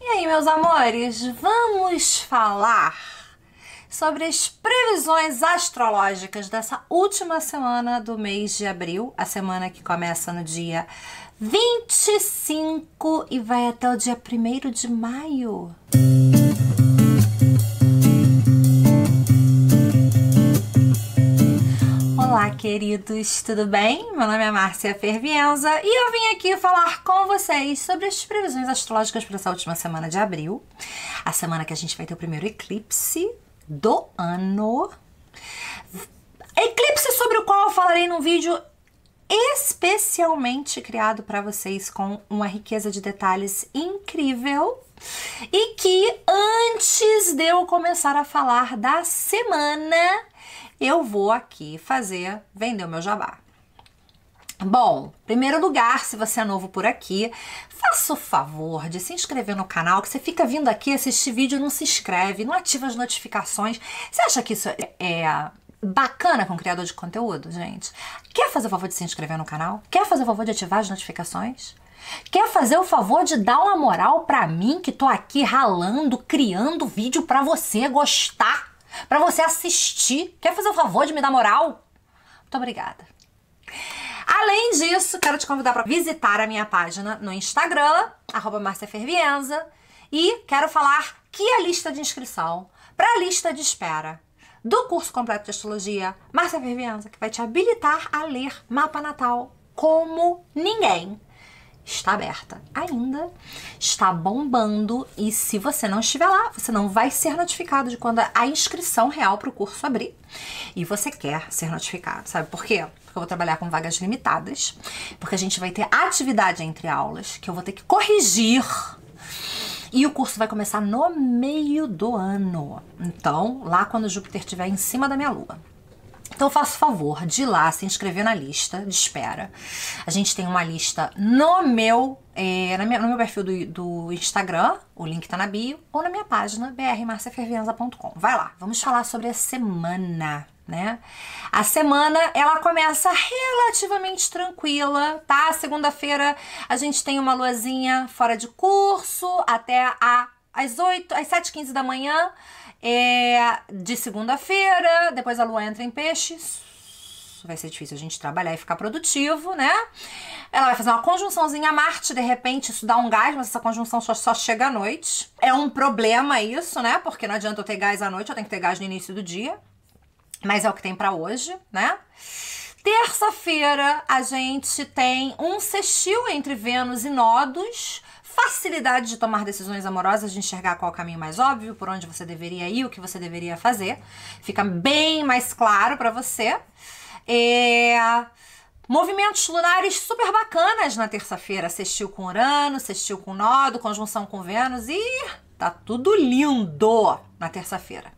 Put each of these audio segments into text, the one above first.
E aí, meus amores, vamos falar sobre as previsões astrológicas dessa última semana do mês de abril, a semana que começa no dia 25 e vai até o dia 1 de maio. queridos, tudo bem? Meu nome é Márcia Fervienza e eu vim aqui falar com vocês sobre as previsões astrológicas para essa última semana de abril, a semana que a gente vai ter o primeiro eclipse do ano. Eclipse sobre o qual eu falarei num vídeo especialmente criado para vocês com uma riqueza de detalhes incrível. E que antes de eu começar a falar da semana, eu vou aqui fazer vender o meu jabá. Bom, primeiro lugar, se você é novo por aqui, faça o favor de se inscrever no canal, que você fica vindo aqui assistir vídeo, não se inscreve, não ativa as notificações. Você acha que isso é bacana com criador de conteúdo, gente? Quer fazer o favor de se inscrever no canal? Quer fazer o favor de ativar as notificações? Quer fazer o favor de dar uma moral para mim que tô aqui ralando, criando vídeo para você gostar, para você assistir? Quer fazer o favor de me dar moral? Muito obrigada. Além disso, quero te convidar para visitar a minha página no Instagram, @marciafervienza e quero falar que é a lista de inscrição para a lista de espera do curso completo de astrologia Marcia Fervienza que vai te habilitar a ler mapa natal como ninguém está aberta ainda, está bombando e se você não estiver lá, você não vai ser notificado de quando a inscrição real para o curso abrir. E você quer ser notificado, sabe por quê? Porque eu vou trabalhar com vagas limitadas, porque a gente vai ter atividade entre aulas que eu vou ter que corrigir. E o curso vai começar no meio do ano. Então, lá quando Júpiter estiver em cima da minha lua. Então faça o favor de ir lá se inscrever na lista de espera. A gente tem uma lista no meu, é, no meu perfil do, do, Instagram, o link tá na bio, ou na minha página brmarciafervenza.com. Vai lá, vamos falar sobre a semana. Né? A semana ela começa relativamente tranquila, tá? Segunda-feira a gente tem uma luazinha fora de curso até a às 8, às 7 15 da manhã é, de segunda-feira. Depois a lua entra em peixes. Vai ser difícil a gente trabalhar e ficar produtivo, né? Ela vai fazer uma conjunçãozinha a Marte, de repente isso dá um gás, mas essa conjunção só, só chega à noite. É um problema isso, né? Porque não adianta eu ter gás à noite, eu tenho que ter gás no início do dia. Mas é o que tem para hoje, né? Terça-feira a gente tem um sextil entre Vênus e Nodos facilidade de tomar decisões amorosas, de enxergar qual o caminho mais óbvio, por onde você deveria ir, o que você deveria fazer. Fica bem mais claro para você. É... Movimentos lunares super bacanas na terça-feira. Sextil com Urano, sextil com Nodo, conjunção com Vênus e tá tudo lindo na terça-feira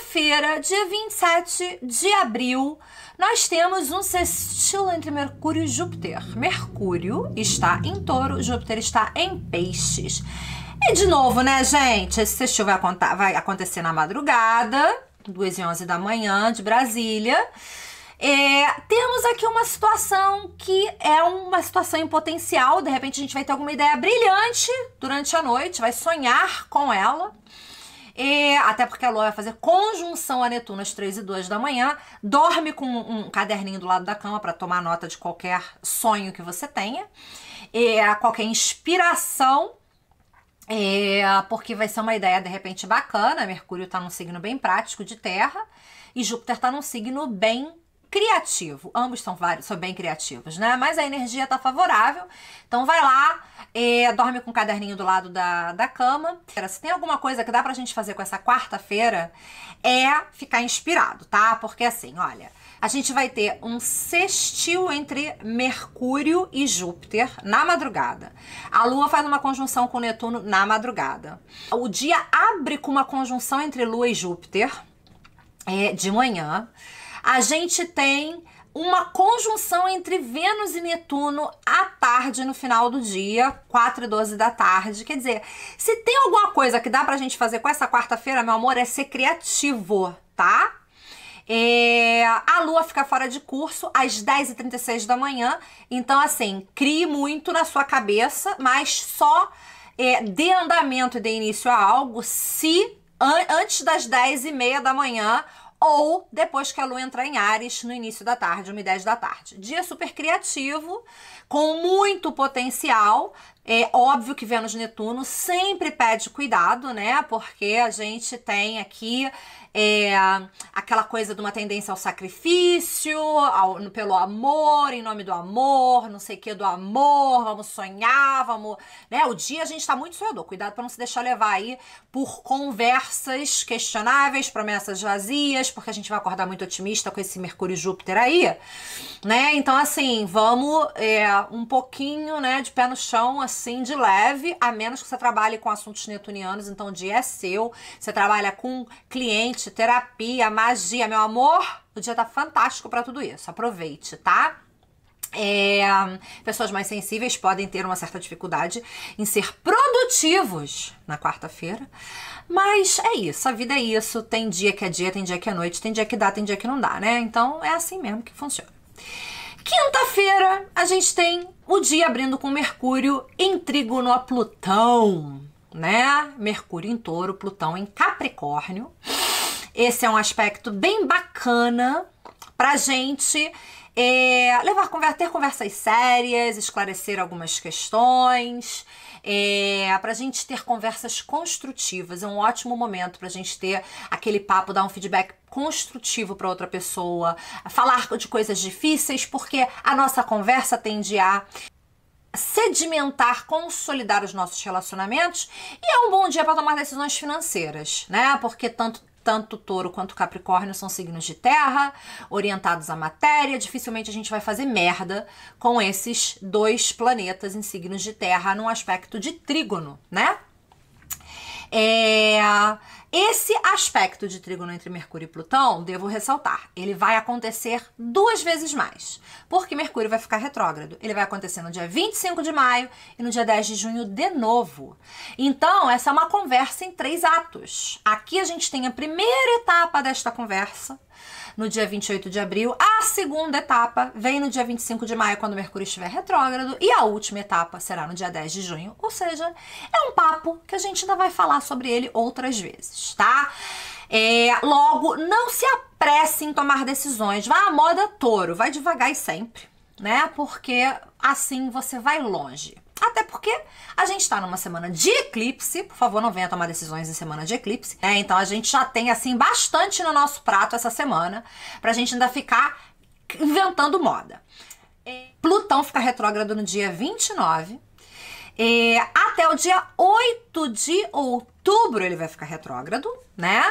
sexta-feira, dia 27 de abril, nós temos um sextil entre Mercúrio e Júpiter. Mercúrio está em touro, Júpiter está em peixes. E de novo, né, gente? Esse sextil vai, vai acontecer na madrugada, 2 e 11 da manhã, de Brasília. É, temos aqui uma situação que é uma situação em potencial. De repente, a gente vai ter alguma ideia brilhante durante a noite, vai sonhar com ela. E, até porque a Lua vai fazer conjunção a Netuno às 3 e 2 da manhã. Dorme com um caderninho do lado da cama para tomar nota de qualquer sonho que você tenha. E, qualquer inspiração é, porque vai ser uma ideia de repente bacana. Mercúrio está num signo bem prático de terra e Júpiter está num signo bem criativo. Ambos são, vários, são bem criativos, né? Mas a energia tá favorável. Então vai lá, é, dorme com o caderninho do lado da, da cama. Se tem alguma coisa que dá pra gente fazer com essa quarta-feira, é ficar inspirado, tá? Porque assim, olha, a gente vai ter um sextil entre Mercúrio e Júpiter na madrugada. A Lua faz uma conjunção com Netuno na madrugada. O dia abre com uma conjunção entre Lua e Júpiter é, de manhã a gente tem uma conjunção entre Vênus e Netuno à tarde, no final do dia, 4 e 12 da tarde. Quer dizer, se tem alguma coisa que dá pra gente fazer com essa quarta-feira, meu amor, é ser criativo, tá? É, a lua fica fora de curso às 10h36 da manhã. Então, assim, crie muito na sua cabeça, mas só é, dê andamento e dê início a algo se an antes das 10h30 da manhã ou depois que a lua entrar em Ares no início da tarde, 1 e 10 da tarde. Dia super criativo, com muito potencial, é óbvio que Vênus Netuno sempre pede cuidado, né? Porque a gente tem aqui é, aquela coisa de uma tendência ao sacrifício, ao, pelo amor, em nome do amor, não sei o que do amor, vamos sonhar, vamos. Né? O dia a gente tá muito sonhador, cuidado para não se deixar levar aí por conversas questionáveis, promessas vazias, porque a gente vai acordar muito otimista com esse Mercúrio e Júpiter aí, né? Então, assim, vamos é, um pouquinho né, de pé no chão, assim de leve, a menos que você trabalhe com assuntos netunianos, então o dia é seu. Você trabalha com cliente, terapia, magia, meu amor, o dia tá fantástico para tudo isso. Aproveite, tá? É, pessoas mais sensíveis podem ter uma certa dificuldade em ser produtivos na quarta-feira, mas é isso, a vida é isso. Tem dia que é dia, tem dia que é noite, tem dia que dá, tem dia que não dá, né? Então é assim mesmo que funciona. Quinta-feira a gente tem o dia abrindo com Mercúrio em trígono a Plutão, né? Mercúrio em Touro, Plutão em Capricórnio. Esse é um aspecto bem bacana pra gente é, levar ter conversas sérias, esclarecer algumas questões, é, para a gente ter conversas construtivas. É um ótimo momento para a gente ter aquele papo, dar um feedback construtivo para outra pessoa, falar de coisas difíceis, porque a nossa conversa tende a sedimentar, consolidar os nossos relacionamentos e é um bom dia para tomar decisões financeiras, né? Porque tanto tanto touro quanto capricórnio são signos de terra, orientados à matéria, dificilmente a gente vai fazer merda com esses dois planetas em signos de terra num aspecto de trígono, né? É, esse aspecto de trígono entre Mercúrio e Plutão, devo ressaltar, ele vai acontecer duas vezes mais, porque Mercúrio vai ficar retrógrado. Ele vai acontecer no dia 25 de maio e no dia 10 de junho de novo. Então, essa é uma conversa em três atos. Aqui a gente tem a primeira etapa desta conversa, no dia 28 de abril. A segunda etapa vem no dia 25 de maio, quando Mercúrio estiver retrógrado. E a última etapa será no dia 10 de junho. Ou seja, é um papo que a gente ainda vai falar sobre ele outras vezes, tá? É, logo, não se apresse em tomar decisões. Vá à moda touro, vai devagar e sempre, né? Porque assim você vai longe. Até porque a gente está numa semana de eclipse, por favor, não venha tomar decisões em semana de eclipse. É, então a gente já tem assim bastante no nosso prato essa semana para a gente ainda ficar inventando moda. É, Plutão fica retrógrado no dia 29. É, até o dia 8 de outubro ele vai ficar retrógrado, né?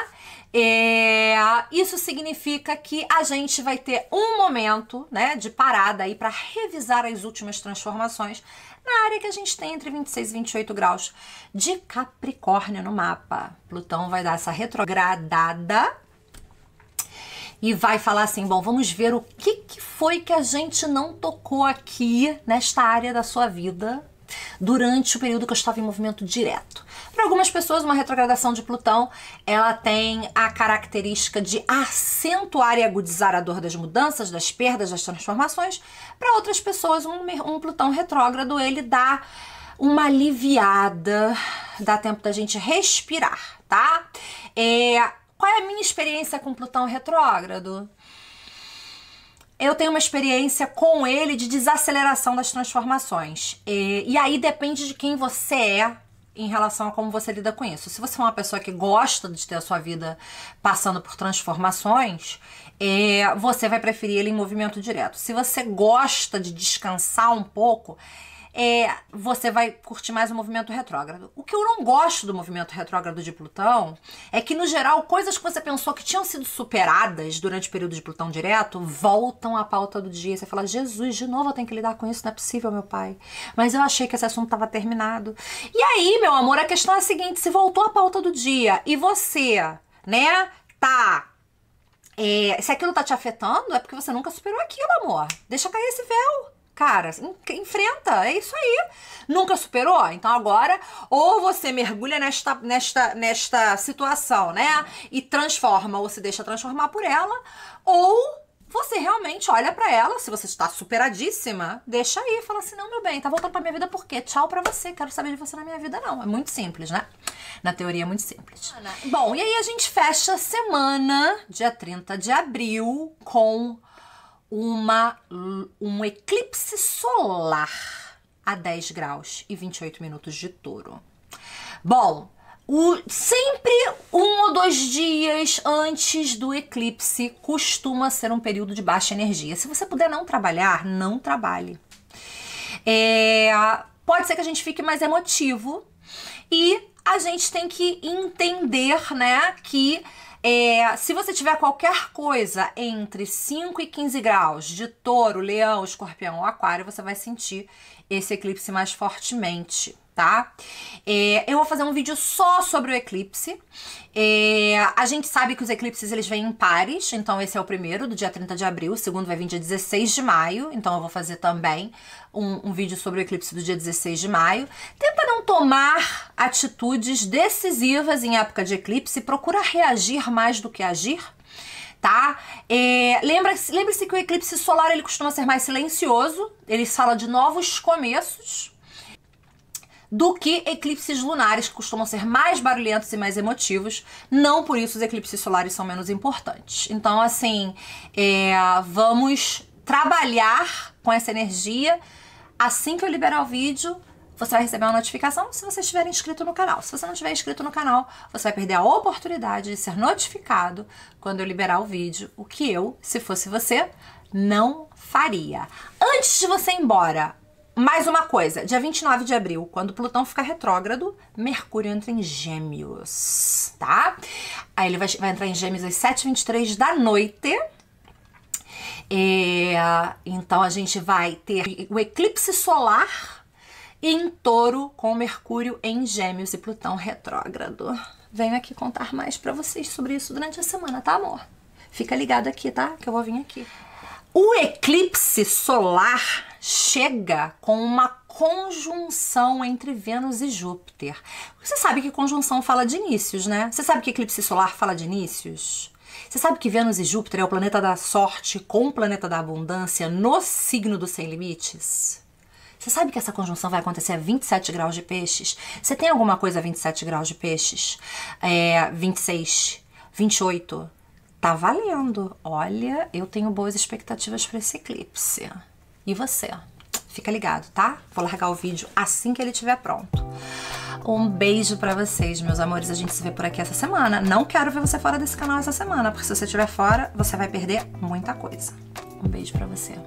É, isso significa que a gente vai ter um momento né, de parada aí para revisar as últimas transformações na área que a gente tem entre 26 e 28 graus de Capricórnio no mapa. Plutão vai dar essa retrogradada e vai falar assim: bom, vamos ver o que, que foi que a gente não tocou aqui nesta área da sua vida durante o período que eu estava em movimento direto. Para algumas pessoas, uma retrogradação de Plutão, ela tem a característica de acentuar e agudizar a dor das mudanças, das perdas, das transformações. Para outras pessoas, um, um Plutão retrógrado, ele dá uma aliviada, dá tempo da gente respirar, tá? É, qual é a minha experiência com Plutão retrógrado? eu tenho uma experiência com ele de desaceleração das transformações. E, é, e, aí depende de quem você é, em relação a como você lida com isso. Se você é uma pessoa que gosta de ter a sua vida passando por transformações, é, você vai preferir ele em movimento direto. Se você gosta de descansar um pouco, é, você vai curtir mais o movimento retrógrado. O que eu não gosto do movimento retrógrado de Plutão é que, no geral, coisas que você pensou que tinham sido superadas durante o período de Plutão direto voltam à pauta do dia. Você fala, Jesus, de novo eu tenho que lidar com isso, não é possível, meu pai. Mas eu achei que esse assunto estava terminado. E aí, meu amor, a questão é a seguinte: se voltou à pauta do dia e você, né, tá é, se aquilo tá te afetando, é porque você nunca superou aquilo, amor. Deixa cair esse véu. Cara, enfrenta, é isso aí. Nunca superou? Então agora, ou você mergulha nesta, nesta, nesta situação, né? E transforma, ou se deixa transformar por ela, ou você realmente olha para ela, se você está superadíssima, deixa aí, fala assim: "Não, meu bem, tá voltando para minha vida por quê? Tchau para você, quero saber de você na minha vida não". É muito simples, né? Na teoria é muito simples. Bom, e aí a gente fecha a semana, dia 30 de abril, com uma, um eclipse solar a 10 graus e 28 minutos de touro. Bom, o, sempre um ou dois dias antes do eclipse costuma ser um período de baixa energia. Se você puder não trabalhar, não trabalhe. É, pode ser que a gente fique mais emotivo e a gente tem que entender, né, que é, se você tiver qualquer coisa entre 5 e 15 graus de touro, leão, escorpião ou aquário, você vai sentir esse eclipse mais fortemente tá? É, eu vou fazer um vídeo só sobre o eclipse. É, a gente sabe que os eclipses eles vêm em pares, então esse é o primeiro, do dia 30 de abril, o segundo vai vir dia 16 de maio, então eu vou fazer também um, um vídeo sobre o eclipse do dia 16 de maio. Tenta não tomar atitudes decisivas em época de eclipse, procura reagir mais do que agir tá? É, Lembre-se que o eclipse solar ele costuma ser mais silencioso, ele fala de novos começos, do que eclipses lunares, que costumam ser mais barulhentos e mais emotivos. Não por isso os eclipses solares são menos importantes. Então, assim, é, vamos trabalhar com essa energia. Assim que eu liberar o vídeo, você vai receber uma notificação se você estiver inscrito no canal. Se você não estiver inscrito no canal, você vai perder a oportunidade de ser notificado quando eu liberar o vídeo, o que eu, se fosse você, não faria. Antes de você ir embora, mais uma coisa, dia 29 de abril, quando Plutão fica retrógrado, Mercúrio entra em Gêmeos, tá? Aí ele vai, vai entrar em Gêmeos às 7h23 da noite. E, é, então a gente vai ter o eclipse solar em touro com Mercúrio em Gêmeos e Plutão retrógrado. Venho aqui contar mais para vocês sobre isso durante a semana, tá, amor? Fica ligado aqui, tá? Que eu vou vir aqui. O eclipse solar chega com uma conjunção entre Vênus e Júpiter. Você sabe que conjunção fala de inícios, né? Você sabe que eclipse solar fala de inícios? Você sabe que Vênus e Júpiter é o planeta da sorte com o planeta da abundância no signo do sem limites? Você sabe que essa conjunção vai acontecer a 27 graus de peixes? Você tem alguma coisa a 27 graus de peixes? É, 26, 28, Tá valendo. Olha, eu tenho boas expectativas para esse eclipse. E você? Fica ligado, tá? Vou largar o vídeo assim que ele estiver pronto. Um beijo para vocês, meus amores. A gente se vê por aqui essa semana. Não quero ver você fora desse canal essa semana, porque se você estiver fora, você vai perder muita coisa. Um beijo para você.